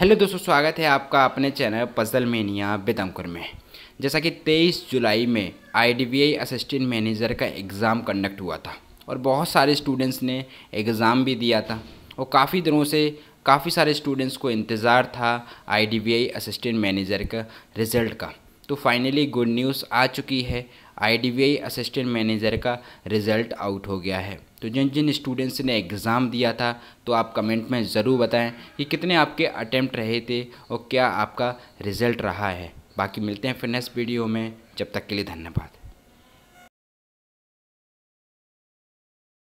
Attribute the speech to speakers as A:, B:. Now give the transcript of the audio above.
A: hello दोस्तों स्वागत है आपका अपने चैनल पजल मेनिया बेदमकुर में जैसा कि 23 जुलाई में आई असिस्टेंट मैनेजर का एग्ज़ाम कंडक्ट हुआ था और बहुत सारे स्टूडेंट्स ने एग्ज़ाम भी दिया था और काफ़ी दिनों से काफ़ी सारे स्टूडेंट्स को इंतज़ार था आई असिस्टेंट मैनेजर का रिज़ल्ट का तो फाइनली गुड न्यूज़ आ चुकी है आई असिस्टेंट मैनेजर का रिज़ल्ट आउट हो गया है तो जिन जिन स्टूडेंट्स ने एग्ज़ाम दिया था तो आप कमेंट में ज़रूर बताएं कि कितने आपके अटैम्प्ट रहे थे और क्या आपका रिज़ल्ट रहा है बाकी मिलते हैं फिर नेक्स्ट वीडियो में जब तक के लिए धन्यवाद